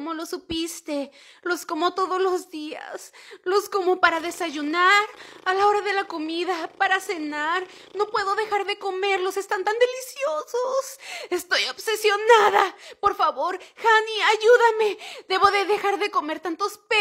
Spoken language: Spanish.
¿Cómo lo supiste? Los como todos los días. Los como para desayunar, a la hora de la comida, para cenar. No puedo dejar de comerlos, están tan deliciosos. Estoy obsesionada. Por favor, Hani, ayúdame. Debo de dejar de comer tantos peces